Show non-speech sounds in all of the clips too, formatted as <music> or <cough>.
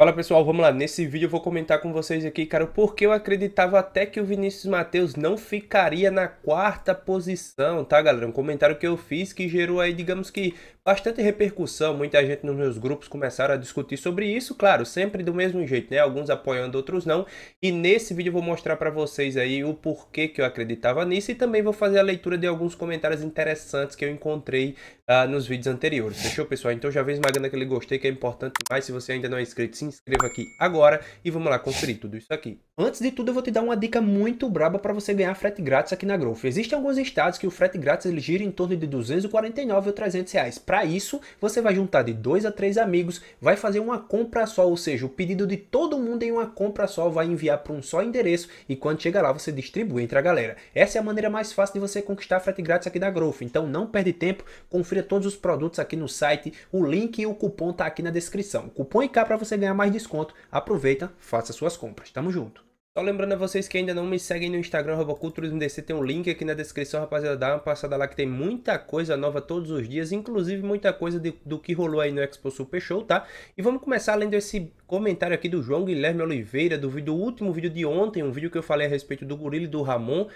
Fala pessoal, vamos lá. Nesse vídeo eu vou comentar com vocês aqui, cara, Porque eu acreditava até que o Vinícius Matheus não ficaria na quarta posição, tá, galera? Um comentário que eu fiz que gerou aí, digamos que, bastante repercussão, muita gente nos meus grupos começaram a discutir sobre isso, claro, sempre do mesmo jeito, né? Alguns apoiando, outros não. E nesse vídeo eu vou mostrar para vocês aí o porquê que eu acreditava nisso e também vou fazer a leitura de alguns comentários interessantes que eu encontrei uh, nos vídeos anteriores. Fechou, pessoal? Então já vem esmagando aquele gostei que é importante demais. Se você ainda não é inscrito, se inscreva aqui agora e vamos lá conferir tudo isso aqui. Antes de tudo, eu vou te dar uma dica muito braba para você ganhar frete grátis aqui na Growth. Existem alguns estados que o frete grátis ele gira em torno de 249 ou 300 reais. Pra para isso, você vai juntar de dois a três amigos, vai fazer uma compra só, ou seja, o pedido de todo mundo em uma compra só vai enviar para um só endereço e quando chegar lá você distribui entre a galera. Essa é a maneira mais fácil de você conquistar frete grátis aqui da Growth. Então não perde tempo, confira todos os produtos aqui no site, o link e o cupom tá aqui na descrição. Cupom IK para você ganhar mais desconto. Aproveita, faça suas compras. Tamo junto. Só lembrando a vocês que ainda não me seguem no Instagram, RoboCulturismoDC, tem um link aqui na descrição, rapaziada, dá uma passada lá que tem muita coisa nova todos os dias, inclusive muita coisa de, do que rolou aí no Expo Super Show, tá? E vamos começar lendo esse comentário aqui do João Guilherme Oliveira, do, vídeo, do último vídeo de ontem, um vídeo que eu falei a respeito do gorila e do Ramon,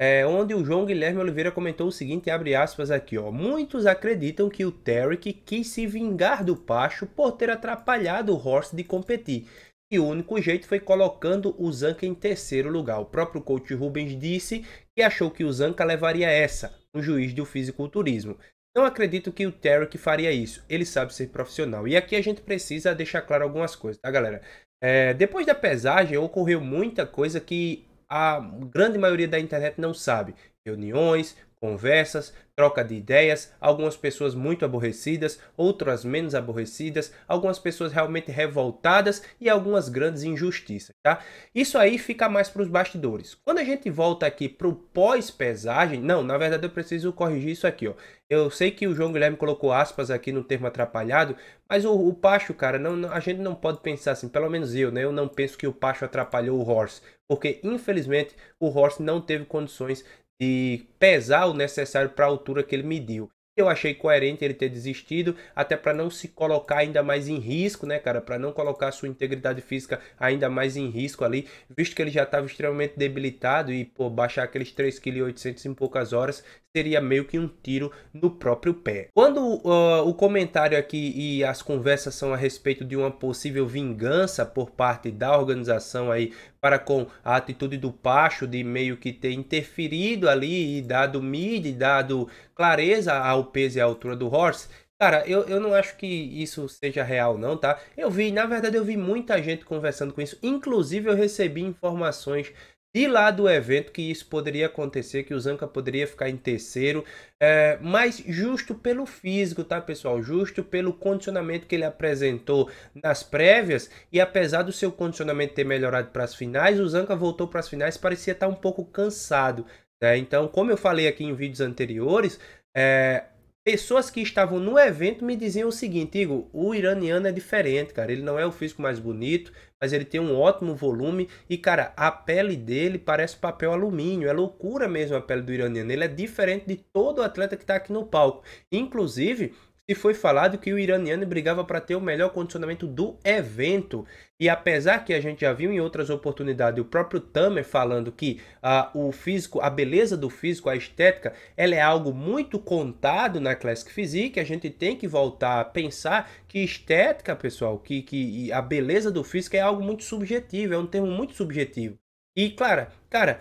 é, onde o João Guilherme Oliveira comentou o seguinte, abre aspas aqui, ó. Muitos acreditam que o Tarek quis se vingar do Pacho por ter atrapalhado o Horst de competir. E o único jeito foi colocando o Zanca em terceiro lugar. O próprio coach Rubens disse que achou que o Zanca levaria essa, o juiz do fisiculturismo. Não acredito que o Tarek faria isso. Ele sabe ser profissional. E aqui a gente precisa deixar claro algumas coisas, tá, galera? É, depois da pesagem, ocorreu muita coisa que a grande maioria da internet não sabe. Reuniões, conversas, troca de ideias, algumas pessoas muito aborrecidas, outras menos aborrecidas, algumas pessoas realmente revoltadas e algumas grandes injustiças, tá? Isso aí fica mais para os bastidores. Quando a gente volta aqui para o pós-pesagem, não, na verdade eu preciso corrigir isso aqui, ó. Eu sei que o João Guilherme colocou aspas aqui no termo atrapalhado, mas o, o Pacho, cara, não, a gente não pode pensar assim, pelo menos eu, né? Eu não penso que o Pacho atrapalhou o Horse porque infelizmente o Horse não teve condições de pesar o necessário para a altura que ele mediu. Eu achei coerente ele ter desistido, até para não se colocar ainda mais em risco, né, cara? Para não colocar sua integridade física ainda mais em risco ali, visto que ele já estava extremamente debilitado e, pô, baixar aqueles 3,8 kg em poucas horas seria meio que um tiro no próprio pé. Quando uh, o comentário aqui e as conversas são a respeito de uma possível vingança por parte da organização aí para com a atitude do Pacho de meio que ter interferido ali e dado e dado clareza ao peso e à altura do Horse, Cara, eu, eu não acho que isso seja real, não, tá? Eu vi, na verdade, eu vi muita gente conversando com isso. Inclusive, eu recebi informações de lá do evento que isso poderia acontecer, que o Zanka poderia ficar em terceiro, é, mas justo pelo físico, tá pessoal? Justo pelo condicionamento que ele apresentou nas prévias e apesar do seu condicionamento ter melhorado para as finais, o Zanka voltou para as finais parecia estar um pouco cansado. Né? Então, como eu falei aqui em vídeos anteriores, é, Pessoas que estavam no evento me diziam o seguinte, Igor, o iraniano é diferente, cara. Ele não é o físico mais bonito, mas ele tem um ótimo volume. E, cara, a pele dele parece papel alumínio. É loucura mesmo a pele do iraniano. Ele é diferente de todo atleta que está aqui no palco. Inclusive, e foi falado que o iraniano brigava para ter o melhor condicionamento do evento. E apesar que a gente já viu em outras oportunidades o próprio Tamer falando que uh, o físico, a beleza do físico, a estética, ela é algo muito contado na Classic Physique, a gente tem que voltar a pensar que estética, pessoal, que, que a beleza do físico é algo muito subjetivo, é um termo muito subjetivo. E, claro, cara,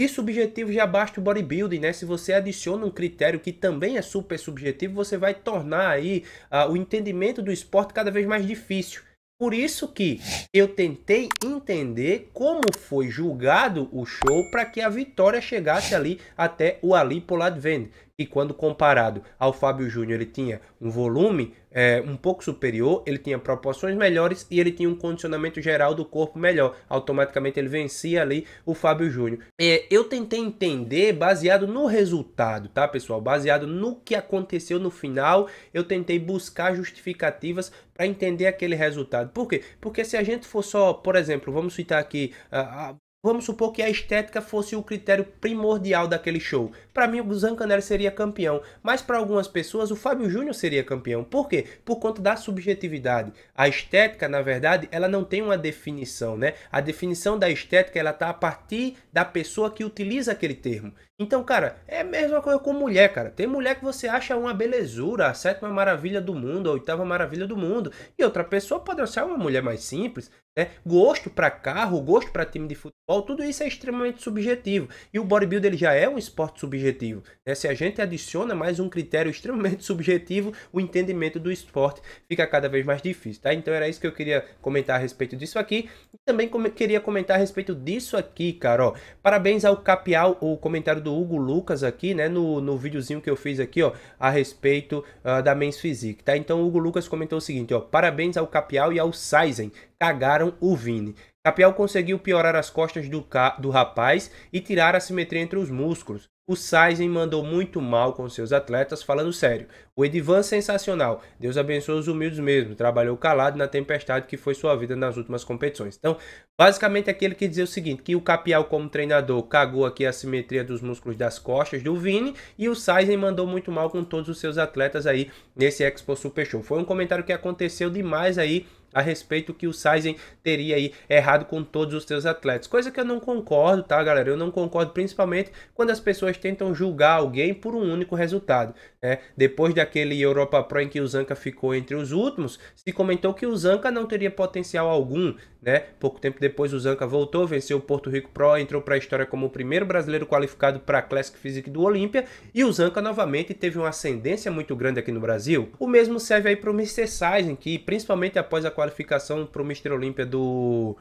e subjetivo já basta o bodybuilding, né? Se você adiciona um critério que também é super subjetivo, você vai tornar aí uh, o entendimento do esporte cada vez mais difícil. Por isso que eu tentei entender como foi julgado o show para que a vitória chegasse ali até o Ali Poladven. E quando comparado ao Fábio Júnior, ele tinha um volume é, um pouco superior, ele tinha proporções melhores e ele tinha um condicionamento geral do corpo melhor. Automaticamente ele vencia ali o Fábio Júnior. É, eu tentei entender baseado no resultado, tá pessoal? Baseado no que aconteceu no final, eu tentei buscar justificativas para entender aquele resultado. Por quê? Porque se a gente for só, por exemplo, vamos citar aqui, uh, uh, Vamos supor que a estética fosse o critério primordial daquele show. Para mim, o Zancanelli seria campeão, mas para algumas pessoas o Fábio Júnior seria campeão. Por quê? Por conta da subjetividade. A estética, na verdade, ela não tem uma definição, né? A definição da estética ela tá a partir da pessoa que utiliza aquele termo. Então, cara, é a mesma coisa com mulher, cara. Tem mulher que você acha uma belezura, a sétima maravilha do mundo, a oitava maravilha do mundo. E outra pessoa pode ser uma mulher mais simples, né? Gosto para carro, gosto para time de futebol, tudo isso é extremamente subjetivo. E o bodybuilding ele já é um esporte subjetivo. Né? Se a gente adiciona mais um critério <laughs> extremamente subjetivo, o entendimento do esporte fica cada vez mais difícil, tá? Então era isso que eu queria comentar a respeito disso aqui. E também queria comentar a respeito disso aqui, cara. Ó, parabéns ao Capial, o comentário do do Hugo Lucas aqui, né, no, no videozinho que eu fiz aqui, ó, a respeito uh, da Men's Physique, tá? Então o Hugo Lucas comentou o seguinte, ó, parabéns ao Capial e ao Sizen. cagaram o Vini. Capial conseguiu piorar as costas do, ca... do rapaz e tirar a simetria entre os músculos. O Saisen mandou muito mal com seus atletas, falando sério. O Edivan sensacional. Deus abençoe os humildes mesmo. Trabalhou calado na tempestade que foi sua vida nas últimas competições. Então, basicamente aquele que dizia o seguinte, que o Capial como treinador cagou aqui a simetria dos músculos das costas do Vini e o Saisen mandou muito mal com todos os seus atletas aí nesse Expo Super Show. Foi um comentário que aconteceu demais aí a respeito que o Sizen teria aí errado com todos os seus atletas. Coisa que eu não concordo, tá, galera? Eu não concordo principalmente quando as pessoas tentam julgar alguém por um único resultado. Né? Depois daquele Europa Pro em que o Zanka ficou entre os últimos, se comentou que o Zanka não teria potencial algum, né? Pouco tempo depois o Zanca voltou, venceu o Porto Rico Pro, entrou para a história como o primeiro brasileiro qualificado para a Classic Physique do Olímpia e o Zanca novamente teve uma ascendência muito grande aqui no Brasil. O mesmo serve aí para o Mr. Sizing, que principalmente após a qualificação para o Mr. Olímpia do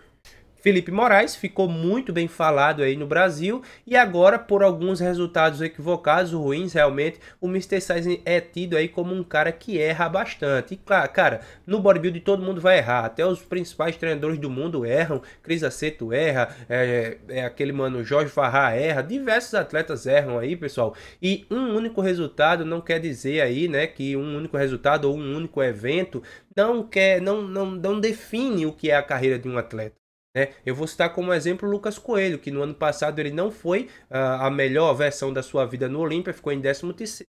Felipe Moraes ficou muito bem falado aí no Brasil e agora por alguns resultados equivocados, ruins realmente, o Mr. Size é tido aí como um cara que erra bastante. E claro, cara, no bodybuilding todo mundo vai errar, até os principais treinadores do mundo erram, Cris Aceto erra, é, é, é aquele mano Jorge Farrar erra, diversos atletas erram aí, pessoal. E um único resultado não quer dizer aí, né, que um único resultado ou um único evento não quer, não, não, não define o que é a carreira de um atleta. Né? Eu vou citar como exemplo o Lucas Coelho, que no ano passado ele não foi uh, a melhor versão da sua vida no Olímpia, ficou em 13º,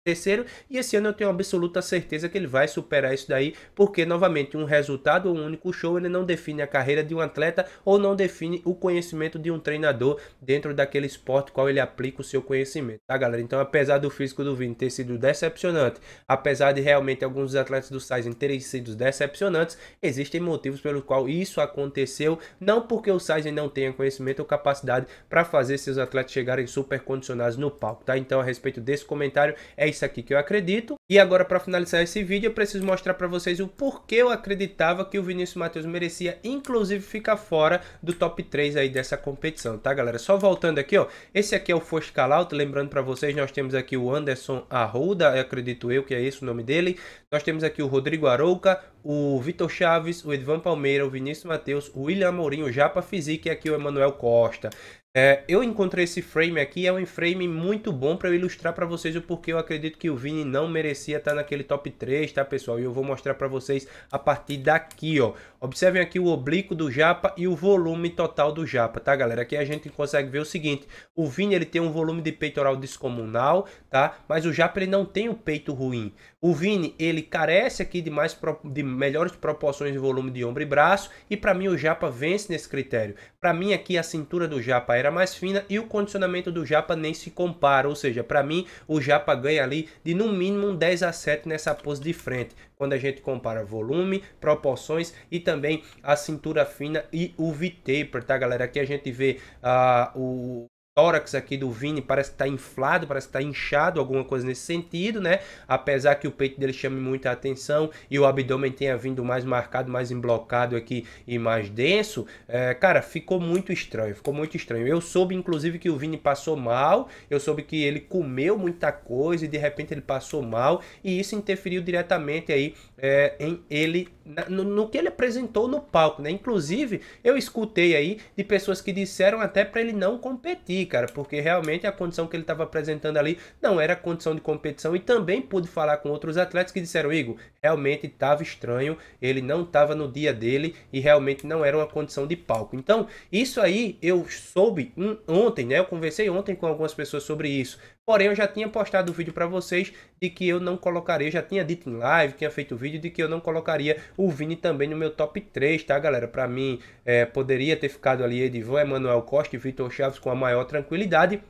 e esse ano eu tenho absoluta certeza que ele vai superar isso daí, porque novamente um resultado ou um único show ele não define a carreira de um atleta ou não define o conhecimento de um treinador dentro daquele esporte qual ele aplica o seu conhecimento, tá galera? Então apesar do físico do Vini ter sido decepcionante, apesar de realmente alguns atletas do Sainz terem sido decepcionantes, existem motivos pelo qual isso aconteceu, não porque o Sainz não tenha conhecimento ou capacidade para fazer seus atletas chegarem super condicionados no palco, tá? Então, a respeito desse comentário, é isso aqui que eu acredito. E agora, para finalizar esse vídeo, eu preciso mostrar para vocês o porquê eu acreditava que o Vinícius Matheus merecia, inclusive, ficar fora do top 3 aí dessa competição, tá, galera? Só voltando aqui, ó, esse aqui é o Foscalauto, lembrando para vocês, nós temos aqui o Anderson Arruda, acredito eu que é esse o nome dele, nós temos aqui o Rodrigo Arouca, o Vitor Chaves, o Edvan Palmeira, o Vinícius Matheus, o William Mourinho, já Japa Physique, aqui o Emanuel Costa. É, eu encontrei esse frame aqui, é um frame muito bom para ilustrar para vocês o porquê eu acredito que o Vini não merecia estar tá naquele top 3, tá pessoal? E eu vou mostrar para vocês a partir daqui, ó. Observem aqui o oblíquo do japa e o volume total do japa, tá galera? Aqui a gente consegue ver o seguinte, o Vini ele tem um volume de peitoral descomunal, tá? Mas o japa ele não tem o um peito ruim. O Vini ele carece aqui de, mais, de melhores proporções de volume de ombro e braço e para mim o japa vence nesse critério. Para mim aqui a cintura do Japa era mais fina e o condicionamento do Japa nem se compara, ou seja, para mim o Japa ganha ali de no mínimo um 10 a 7 nessa pose de frente, quando a gente compara volume, proporções e também a cintura fina e o V-taper, tá galera? Aqui a gente vê uh, o, tórax aqui do Vini parece que tá inflado, parece que tá inchado, alguma coisa nesse sentido, né? Apesar que o peito dele chame muita atenção e o abdômen tenha vindo mais marcado, mais emblocado aqui e mais denso, é, cara, ficou muito estranho, ficou muito estranho. Eu soube, inclusive, que o Vini passou mal, eu soube que ele comeu muita coisa e de repente ele passou mal e isso interferiu diretamente aí é, em ele no, no, que ele apresentou no palco, né? Inclusive, eu escutei aí de pessoas que disseram até para ele não competir, cara, porque realmente a condição que ele estava apresentando ali não era condição de competição e também pude falar com outros atletas que disseram, Igor, realmente estava estranho, ele não estava no dia dele e realmente não era uma condição de palco. Então, isso aí eu soube ontem, né? Eu conversei ontem com algumas pessoas sobre isso, Porém, eu já tinha postado o vídeo para vocês de que eu não colocaria, eu já tinha dito em live, tinha feito o vídeo de que eu não colocaria o Vini também no meu top 3, tá, galera? Para mim, é, poderia ter ficado ali Edivan, Emanuel Costa e Vitor Chaves com a maior tranquilidade,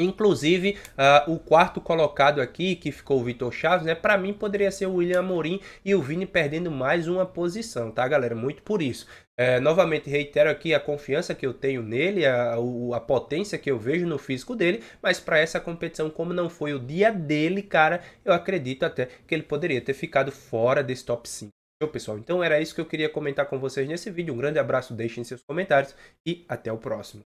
Inclusive, uh, o quarto colocado aqui, que ficou o Vitor Chaves, né? Para mim poderia ser o William Amorim e o Vini perdendo mais uma posição, tá, galera? Muito por isso. É, novamente reitero aqui a confiança que eu tenho nele, a, a potência que eu vejo no físico dele, mas para essa competição, como não foi o dia dele, cara, eu acredito até que ele poderia ter ficado fora desse top 5. pessoal, então era isso que eu queria comentar com vocês nesse vídeo. Um grande abraço, deixem seus comentários e até o próximo.